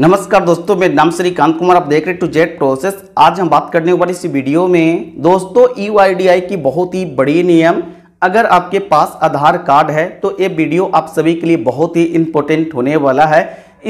नमस्कार दोस्तों मेरे नाम श्री कांत कुमार आप देख रहे टू जेट प्रोसेस आज हम बात करने वाले इस वीडियो में दोस्तों ई e की बहुत ही बड़ी नियम अगर आपके पास आधार कार्ड है तो ये वीडियो आप सभी के लिए बहुत ही इम्पोर्टेंट होने वाला है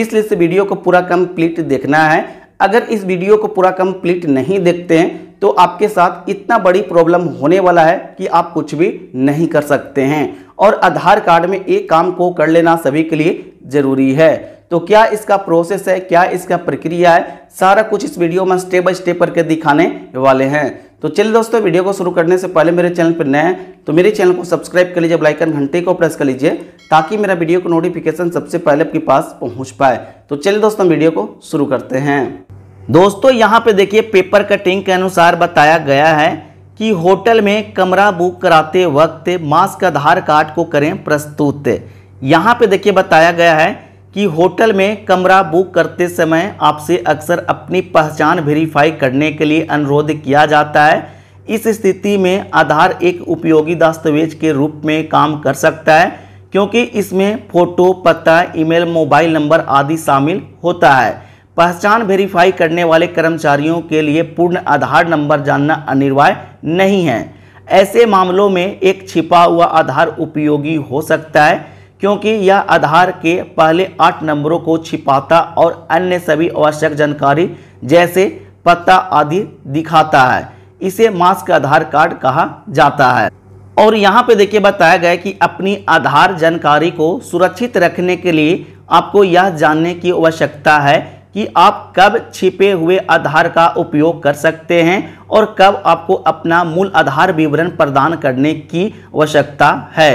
इसलिए इस वीडियो को पूरा कंप्लीट देखना है अगर इस वीडियो को पूरा कंप्लीट नहीं देखते हैं तो आपके साथ इतना बड़ी प्रॉब्लम होने वाला है कि आप कुछ भी नहीं कर सकते हैं और आधार कार्ड में एक काम को कर लेना सभी के लिए ज़रूरी है तो क्या इसका प्रोसेस है क्या इसका प्रक्रिया है सारा कुछ इस वीडियो में स्टेप बाय स्टेप करके दिखाने वाले हैं तो चलिए दोस्तों वीडियो को शुरू करने से पहले मेरे चैनल पर नए हैं तो मेरे चैनल को सब्सक्राइब कर लीजिए ब्लाइकन घंटे को प्रेस कर लीजिए ताकि मेरा वीडियो को नोटिफिकेशन सबसे पहले आपके पास पहुँच पाए तो चलिए दोस्तों वीडियो को शुरू करते हैं दोस्तों यहाँ पे देखिए पेपर कटिंग के अनुसार बताया गया है कि होटल में कमरा बुक कराते वक्त मास्क आधार कार्ड को करें प्रस्तुत यहाँ पे देखिए बताया गया है कि होटल में कमरा बुक करते समय आपसे अक्सर अपनी पहचान वेरीफाई करने के लिए अनुरोध किया जाता है इस स्थिति में आधार एक उपयोगी दस्तावेज के रूप में काम कर सकता है क्योंकि इसमें फ़ोटो पता ईमेल मोबाइल नंबर आदि शामिल होता है पहचान वेरीफाई करने वाले कर्मचारियों के लिए पूर्ण आधार नंबर जानना अनिवार्य नहीं है ऐसे मामलों में एक छिपा हुआ आधार उपयोगी हो सकता है क्योंकि यह आधार के पहले आठ नंबरों को छिपाता और अन्य सभी आवश्यक जानकारी जैसे पता आदि दिखाता है इसे मास्क आधार कार्ड कहा जाता है और यहाँ पे देखिए बताया गया कि अपनी आधार जानकारी को सुरक्षित रखने के लिए आपको यह जानने की आवश्यकता है कि आप कब छिपे हुए आधार का उपयोग कर सकते हैं और कब आपको अपना मूल आधार विवरण प्रदान करने की आवश्यकता है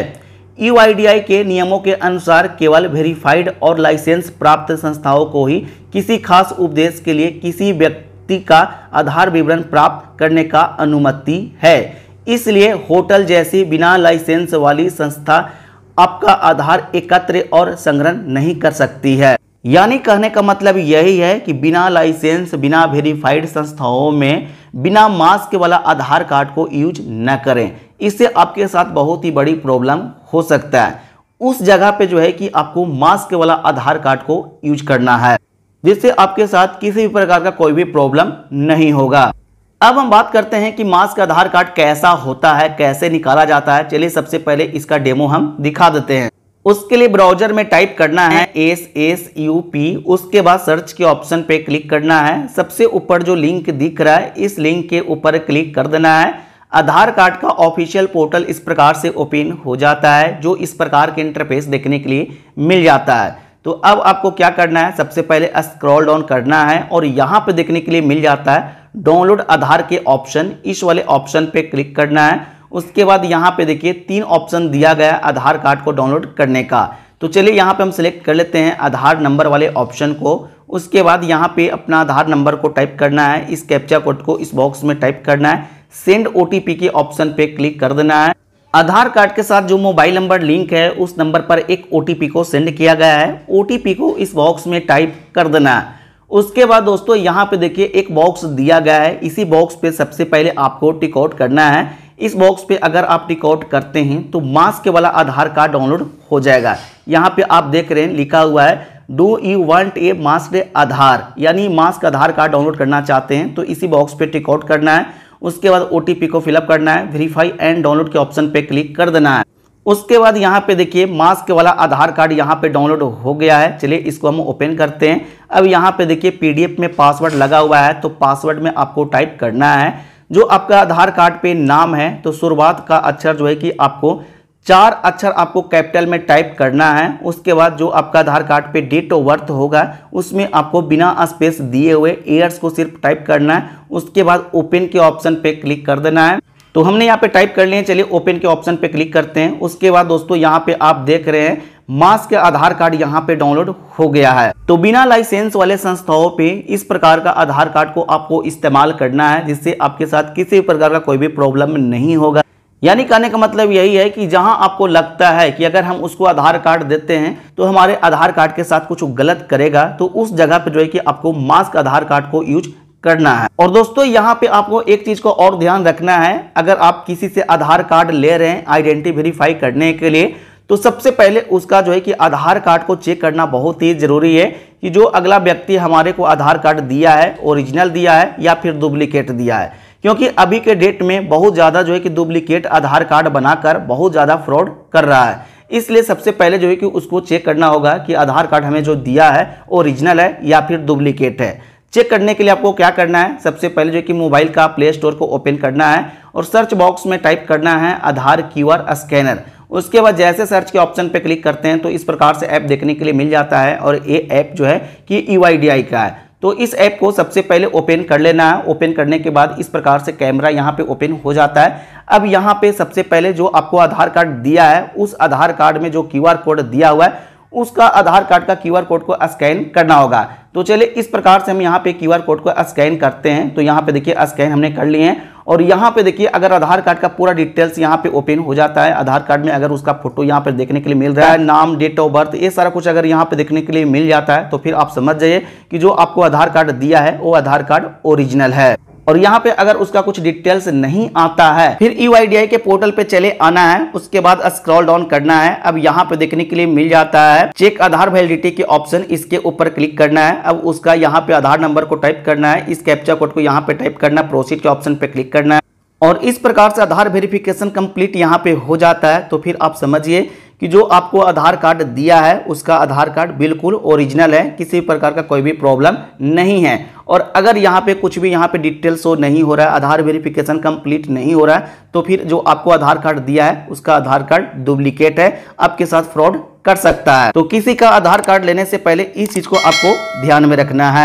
यू e के नियमों के अनुसार केवल वेरीफाइड और लाइसेंस प्राप्त संस्थाओं को ही किसी खास उपदेश के लिए किसी व्यक्ति का आधार विवरण प्राप्त करने का अनुमति है इसलिए होटल जैसी बिना लाइसेंस वाली संस्था आपका आधार एकत्र और संग्रहण नहीं कर सकती है यानी कहने का मतलब यही है कि बिना लाइसेंस बिना वेरीफाइड संस्थाओं में बिना मास्क वाला आधार कार्ड को यूज न करें इससे आपके साथ बहुत ही बड़ी प्रॉब्लम हो सकता है उस जगह पे जो है कि आपको मास्क वाला आधार कार्ड को यूज करना है जिससे आपके साथ किसी भी प्रकार का कोई भी प्रॉब्लम नहीं होगा अब हम बात करते हैं कि मास्क आधार कार्ड कैसा होता है कैसे निकाला जाता है चलिए सबसे पहले इसका डेमो हम दिखा देते हैं उसके लिए ब्राउजर में टाइप करना है एस एस यू पी उसके बाद सर्च के ऑप्शन पे क्लिक करना है सबसे ऊपर जो लिंक दिख रहा है इस लिंक के ऊपर क्लिक कर देना है आधार कार्ड का ऑफिशियल पोर्टल इस प्रकार से ओपन हो जाता है जो इस प्रकार के इंटरफेस देखने के लिए मिल जाता है तो अब आपको क्या करना है सबसे पहले स्क्रॉल डाउन करना है और यहाँ पे देखने के लिए मिल जाता है डाउनलोड आधार के ऑप्शन इस वाले ऑप्शन पे क्लिक करना है उसके बाद यहाँ पे देखिए तीन ऑप्शन दिया गया आधार कार्ड को डाउनलोड करने का तो चलिए यहाँ पे हम सिलेक्ट कर लेते हैं आधार नंबर वाले ऑप्शन को उसके बाद यहाँ पे अपना आधार नंबर को टाइप करना है इस कैप्चा कोड को इस बॉक्स में टाइप करना है सेंड ओ के ऑप्शन पे क्लिक कर देना है आधार कार्ड के साथ जो मोबाइल नंबर लिंक है उस नंबर पर एक ओ को सेंड किया गया है ओ को इस बॉक्स में टाइप कर देना है उसके बाद दोस्तों यहाँ पे देखिए एक बॉक्स दिया गया है इसी बॉक्स पे सबसे पहले आपको टिकआउट करना है इस बॉक्स पे अगर आप टिकआउट करते हैं तो मास्क वाला आधार कार्ड डाउनलोड हो जाएगा यहाँ पे आप देख रहे हैं लिखा हुआ है do you want a mask Aadhaar यानी मास्क आधार कार्ड डाउनलोड करना चाहते हैं तो इसी बॉक्स पे टिकआउट करना है उसके बाद ओ को फिलअप करना है वेरीफाई एंड डाउनलोड के ऑप्शन पे क्लिक कर देना है उसके बाद यहाँ पे देखिए मास्क वाला आधार कार्ड यहाँ पे डाउनलोड हो गया है चलिए इसको हम ओपन करते हैं अब यहाँ पे देखिए पीडीएफ में पासवर्ड लगा हुआ है तो पासवर्ड में आपको टाइप करना है जो आपका आधार कार्ड पे नाम है तो शुरुआत का अक्षर जो है कि आपको चार अक्षर आपको कैपिटल में टाइप करना है उसके बाद जो आपका आधार कार्ड पे डेट ऑफ बर्थ होगा उसमें आपको बिना स्पेस दिए हुए ईयर्स को सिर्फ टाइप करना है उसके बाद ओपन के ऑप्शन पे क्लिक कर देना है तो हमने यहाँ पे टाइप कर लिए चलिए ओपन के ऑप्शन पे क्लिक करते हैं उसके बाद दोस्तों यहाँ पे आप देख रहे हैं मास के आधार कार्ड यहाँ पे डाउनलोड हो गया है तो बिना लाइसेंस वाले संस्थाओं पे इस प्रकार का आधार कार्ड को आपको इस्तेमाल करना है जिससे आपके साथ किसी प्रकार का कोई भी प्रॉब्लम नहीं होगा यानी कहने का मतलब यही है कि जहां आपको लगता है कि अगर हम उसको आधार कार्ड देते हैं तो हमारे आधार कार्ड के साथ कुछ गलत करेगा तो उस जगह पर जो है कि आपको मास्क आधार कार्ड को यूज करना है और दोस्तों यहाँ पे आपको एक चीज को और ध्यान रखना है अगर आप किसी से आधार कार्ड ले रहे हैं आइडेंटिटी वेरीफाई करने के लिए तो सबसे पहले उसका जो है कि आधार कार्ड को चेक करना बहुत ही ज़रूरी है कि जो अगला व्यक्ति हमारे को आधार कार्ड दिया है ओरिजिनल दिया है या फिर डुप्लीकेट दिया है क्योंकि अभी के डेट में बहुत ज़्यादा जो है कि डुप्लीकेट आधार कार्ड बनाकर बहुत ज़्यादा फ्रॉड कर रहा है इसलिए सबसे पहले जो है कि उसको चेक करना होगा कि आधार कार्ड हमें जो दिया है ओरिजिनल है या फिर डुप्लीकेट है चेक करने के लिए आपको क्या करना है सबसे पहले जो है कि मोबाइल का प्ले स्टोर को ओपन करना है और सर्च बॉक्स में टाइप करना है आधार क्यूआर स्कैनर उसके बाद जैसे सर्च के ऑप्शन पे क्लिक करते हैं तो इस प्रकार से ऐप देखने के लिए मिल जाता है और ये ऐप जो है कि ई e का है तो इस ऐप को सबसे पहले ओपन कर लेना है ओपन करने के बाद इस प्रकार से कैमरा यहाँ पे ओपन हो जाता है अब यहाँ पे सबसे पहले जो आपको आधार कार्ड दिया है उस आधार कार्ड में जो क्यू कोड दिया हुआ है उसका आधार कार्ड का क्यू कोड को स्कैन करना होगा तो चलिए इस प्रकार से हम यहाँ पे क्यू कोड को स्कैन करते हैं तो यहाँ पे देखिए स्कैन हमने कर लिए हैं और यहाँ पे देखिए अगर आधार कार्ड का पूरा डिटेल्स यहाँ पे ओपन हो जाता है आधार कार्ड में अगर उसका फोटो यहाँ पे देखने के लिए मिल रहा है नाम डेट ऑफ बर्थ ये सारा कुछ अगर यहाँ पे देखने के लिए मिल जाता है तो फिर आप समझ जाइए कि जो आपको आधार कार्ड दिया है वो आधार कार्ड ओरिजिनल है और यहाँ पे अगर उसका कुछ डिटेल्स नहीं आता है फिर यू e के पोर्टल पे चले आना है उसके बाद स्क्रॉल डाउन करना है अब यहाँ पे देखने के लिए मिल जाता है चेक आधार वैलिडिटी के ऑप्शन इसके ऊपर क्लिक करना है अब उसका यहाँ पे आधार नंबर को टाइप करना है इस कैप्चा कोड को यहाँ पे टाइप करना है प्रोसीड के ऑप्शन पे क्लिक करना है और इस प्रकार से आधार वेरिफिकेशन कंप्लीट यहाँ पे हो जाता है तो फिर आप समझिए कि जो आपको आधार कार्ड दिया है उसका आधार कार्ड बिल्कुल ओरिजिनल है किसी प्रकार का कोई भी प्रॉब्लम नहीं है और अगर यहाँ पे कुछ भी यहाँ पे डिटेल शो नहीं हो रहा है आधार वेरिफिकेशन कंप्लीट नहीं हो रहा है तो फिर जो आपको आधार कार्ड दिया है उसका आधार कार्ड डुप्लीकेट है आपके साथ फ्रॉड कर सकता है तो किसी का आधार कार्ड लेने से पहले इस चीज को आपको ध्यान में रखना है